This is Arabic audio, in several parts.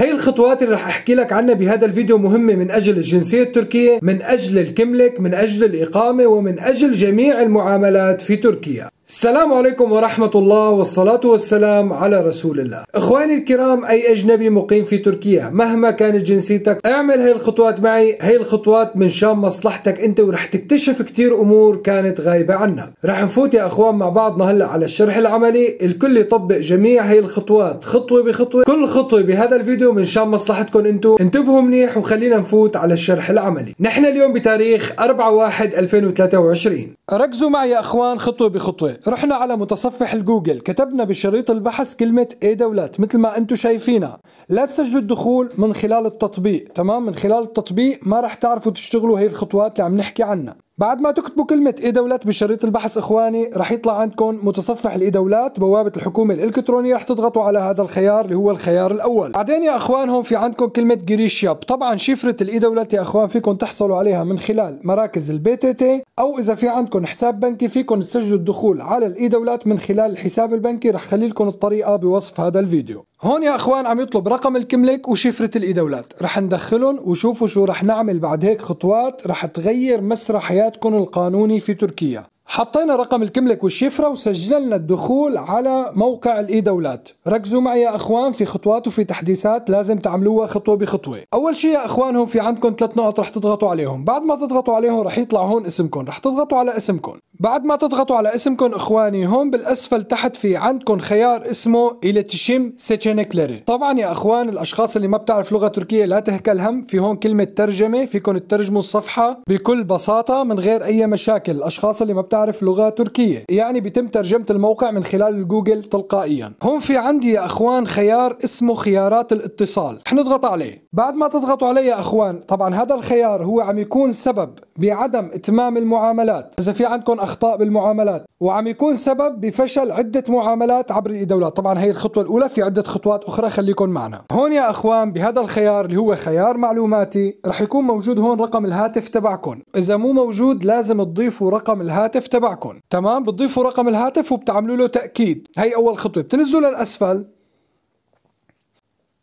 هاي الخطوات اللي رح احكي لك عنها بهذا الفيديو مهمة من اجل الجنسية التركية من اجل الكملك من اجل الاقامة ومن اجل جميع المعاملات في تركيا السلام عليكم ورحمة الله والصلاة والسلام على رسول الله إخواني الكرام أي أجنبي مقيم في تركيا مهما كانت جنسيتك اعمل هاي الخطوات معي هاي الخطوات من شان مصلحتك أنت ورح تكتشف كتير أمور كانت غايبة عنك رح نفوت يا أخوان مع بعضنا هلأ على الشرح العملي الكل يطبق جميع هاي الخطوات خطوة بخطوة كل خطوة بهذا الفيديو من شان مصلحتكم انتو انتبهوا منيح وخلينا نفوت على الشرح العملي نحن اليوم بتاريخ 4-1-2023 ركزوا معي يا أخوان خطوة بخطوة رحنا على متصفح الجوجل كتبنا بشريط البحث كلمة اي دولات مثل ما انتم شايفينها لا تسجلوا الدخول من خلال التطبيق تمام من خلال التطبيق ما رح تعرفوا تشتغلوا هي الخطوات اللي عم نحكي عنها بعد ما تكتبوا كلمة إي دولات بشريط البحث إخواني رح يطلع عندكم متصفح الإي دولات بوابة الحكومة الإلكترونية رح تضغطوا على هذا الخيار اللي هو الخيار الأول بعدين يا أخوان هون في عندكم كلمة جريشيا طبعا شفرة الإي دولات يا أخوان فيكم تحصلوا عليها من خلال مراكز البي تي تي أو إذا في عندكم حساب بنكي فيكم تسجلوا الدخول على الإي دولات من خلال الحساب البنكي رح خلي لكم الطريقة بوصف هذا الفيديو هون يا اخوان عم يطلب رقم الكملك وشفرة الاي دولات رح ندخلهم وشوفوا شو رح نعمل بعد هيك خطوات رح تغير مسرح حياتي الحياة القانوني في تركيا حطينا رقم الكملك والشفرة وسجلنا الدخول على موقع الاي دولات ركزوا معي يا اخوان في خطوات وفي تحديثات لازم تعملوها خطوة بخطوة اول شيء يا اخوان هون في عندكم ثلاث نقط رح تضغطوا عليهم بعد ما تضغطوا عليهم رح يطلع هون اسمكم رح تضغطوا على اسمكم بعد ما تضغطوا على اسمكم اخواني هون بالاسفل تحت في عندكم خيار اسمه اليتشيم سيتشينكلري طبعا يا اخوان الاشخاص اللي ما بتعرف لغة تركية لا تهكل هم في هون كلمة ترجمة فيكم تترجموا الصفحة بكل بساطة من غير اي مشاكل الاشخاص اللي ما بتعرف تعرف لغة تركية يعني بتم ترجمة الموقع من خلال الجوجل تلقائيا هون في عندي يا أخوان خيار اسمه خيارات الاتصال حنضغط عليه بعد ما تضغطوا علي يا اخوان طبعا هذا الخيار هو عم يكون سبب بعدم اتمام المعاملات اذا في عندكم اخطاء بالمعاملات وعم يكون سبب بفشل عده معاملات عبر الاي طبعا هي الخطوه الاولى في عده خطوات اخرى خليكم معنا هون يا اخوان بهذا الخيار اللي هو خيار معلوماتي رح يكون موجود هون رقم الهاتف تبعكم اذا مو موجود لازم تضيفوا رقم الهاتف تبعكم تمام بتضيفوا رقم الهاتف وبتعملوا له تاكيد هي اول خطوه بتنزلوا للاسفل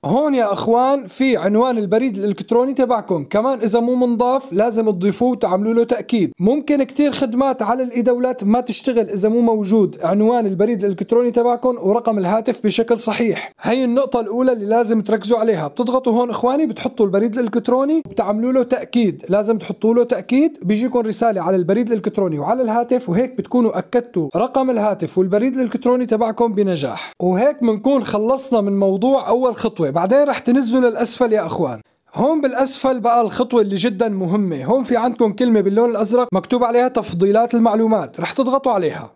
هون يا اخوان في عنوان البريد الالكتروني تبعكم كمان اذا مو منضاف لازم تضيفوه وتعملوا له تاكيد ممكن كتير خدمات على الاي دولات ما تشتغل اذا مو موجود عنوان البريد الالكتروني تبعكم ورقم الهاتف بشكل صحيح هي النقطه الاولى اللي لازم تركزوا عليها بتضغطوا هون اخواني بتحطوا البريد الالكتروني وبتعملوا له تاكيد لازم تحطوا له تاكيد بيجيكم رساله على البريد الالكتروني وعلى الهاتف وهيك بتكونوا اكدتوا رقم الهاتف والبريد الالكتروني تبعكم بنجاح وهيك بنكون خلصنا من موضوع اول خطوه بعدين رح تنزلوا للأسفل يا أخوان هون بالاسفل بقى الخطوة اللي جدا مهمة، هون في عندكم كلمة باللون الازرق مكتوب عليها تفضيلات المعلومات، رح تضغطوا عليها.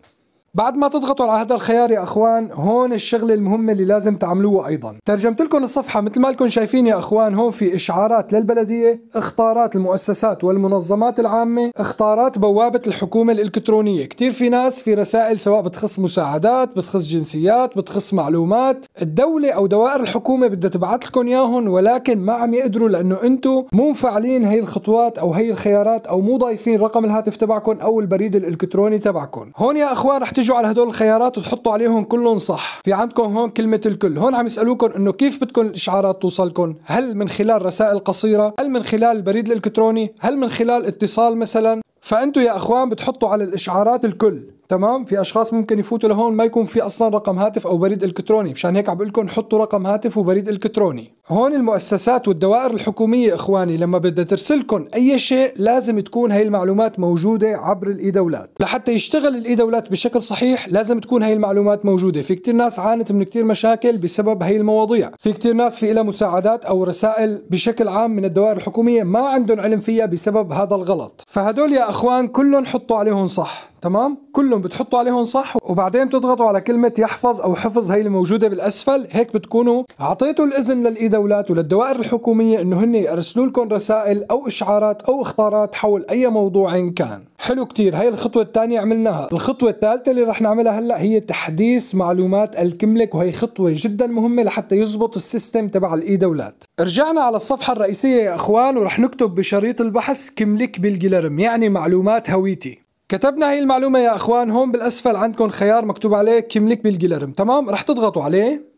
بعد ما تضغطوا على هذا الخيار يا اخوان هون الشغله المهمه اللي لازم تعملوها ايضا ترجمت لكم الصفحه مثل ما لكم شايفين يا اخوان هون في اشعارات للبلديه اختارات المؤسسات والمنظمات العامه اختارات بوابه الحكومه الالكترونيه كثير في ناس في رسائل سواء بتخص مساعدات بتخص جنسيات بتخص معلومات الدوله او دوائر الحكومه بدها تبعث لكم اياهم ولكن ما عم يقدروا لانه انتم مو مفعلين هي الخطوات او هي الخيارات او مو ضايفين رقم الهاتف تبعكم او البريد الالكتروني تبعكم هون يا اخوان رح تيجوا على هدول الخيارات وتحطوا عليهم كلهم صح في عندكم هون كلمة الكل هون عم يسألوكم انه كيف بدكم الاشعارات توصلكم هل من خلال رسائل قصيرة هل من خلال البريد الالكتروني هل من خلال اتصال مثلا فانتوا يا اخوان بتحطوا على الاشعارات الكل تمام في اشخاص ممكن يفوتوا لهون ما يكون في اصلا رقم هاتف او بريد الكتروني مشان هيك عم بقول لكم حطوا رقم هاتف وبريد الكتروني هون المؤسسات والدوائر الحكومية إخواني لما بدها ترسلكم أي شيء لازم تكون هاي المعلومات موجودة عبر الإيدولات لحتى يشتغل الإيدولات بشكل صحيح لازم تكون هاي المعلومات موجودة في كتير ناس عانت من كتير مشاكل بسبب هاي المواضيع في كتير ناس في لها مساعدات أو رسائل بشكل عام من الدوائر الحكومية ما عندهم علم فيها بسبب هذا الغلط فهدول يا أخوان كلهم حطوا عليهم صح تمام كلهم بتحطوا عليهم صح وبعدين بتضغطوا على كلمة يحفظ أو حفظ هاي الموجودة بالأسفل هيك بتكونوا أعطيتوا الإذن للإدارة الدولات وللدوائر الحكومية انه هن يرسلوا لكم رسائل او اشعارات او اخطارات حول اي موضوع كان حلو كتير هاي الخطوة الثانية عملناها الخطوة الثالثة اللي رح نعملها هلا هي تحديث معلومات الكملك وهي خطوة جدا مهمة لحتى يزبط السيستم تبع الاي دولات رجعنا على الصفحة الرئيسية يا اخوان ورح نكتب بشريط البحث كملك بالجلرم يعني معلومات هويتي كتبنا هي المعلومة يا اخوان هون بالاسفل عندكم خيار مكتوب عليه كملك بالجلرم تمام رح تضغطوا عليه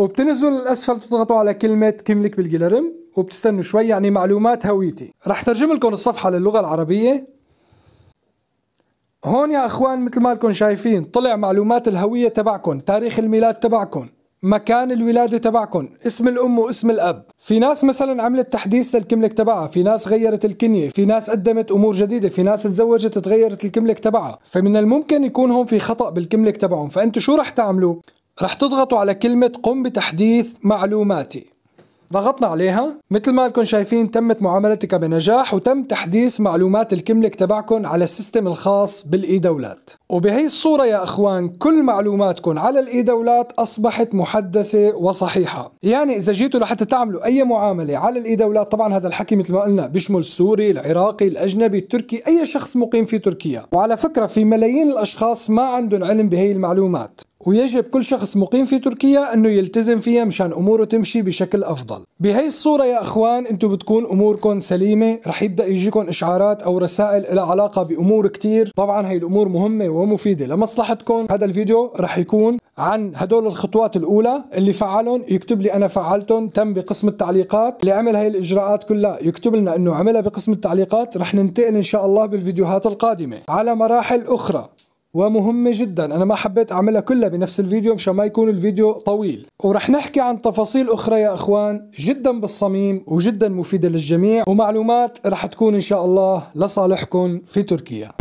وبتنزلوا للأسفل تضغطوا على كلمة كملك بالجلرم وبتستنوا شوي يعني معلومات هويتي رح ترجم لكم الصفحة للغة العربية هون يا اخوان مثل ما لكم شايفين طلع معلومات الهوية تبعكم تاريخ الميلاد تبعكم مكان الولادة تبعكم اسم الأم واسم الأب في ناس مثلا عملت تحديث للكملك تبعها في ناس غيرت الكنية في ناس قدمت أمور جديدة في ناس تزوجت تغيرت الكملك تبعها فمن الممكن يكون هون في خطأ بالكملك تبعهم فأنتوا شو رح تعملوا رح تضغطوا على كلمة قم بتحديث معلوماتي ضغطنا عليها مثل ما لكم شايفين تمت معاملتك بنجاح وتم تحديث معلومات الكملك تبعكم على السيستم الخاص بالاي دولات وبهي الصورة يا اخوان كل معلوماتكم على الاي دولات اصبحت محدثة وصحيحة يعني اذا جيتوا لحتى تعملوا اي معاملة على الاي دولات طبعا هذا الحكي مثل ما قلنا بيشمل السوري العراقي الاجنبي التركي اي شخص مقيم في تركيا وعلى فكرة في ملايين الاشخاص ما عندهم علم بهي المعلومات ويجب كل شخص مقيم في تركيا انه يلتزم فيها مشان اموره تمشي بشكل افضل بهي الصوره يا اخوان انتم بتكون اموركم سليمه رح يبدا يجيكم اشعارات او رسائل لها علاقه بامور كتير طبعا هي الامور مهمه ومفيده لمصلحتكم هذا الفيديو رح يكون عن هدول الخطوات الاولى اللي فعلهم يكتب لي انا فعلتهم تم بقسم التعليقات اللي عمل هاي الاجراءات كلها يكتب لنا انه عملها بقسم التعليقات رح ننتقل ان شاء الله بالفيديوهات القادمه على مراحل اخرى ومهمة جدا أنا ما حبيت أعملها كلها بنفس الفيديو مشان ما يكون الفيديو طويل ورح نحكي عن تفاصيل أخرى يا إخوان جدا بالصميم وجدا مفيدة للجميع ومعلومات رح تكون إن شاء الله لصالحكم في تركيا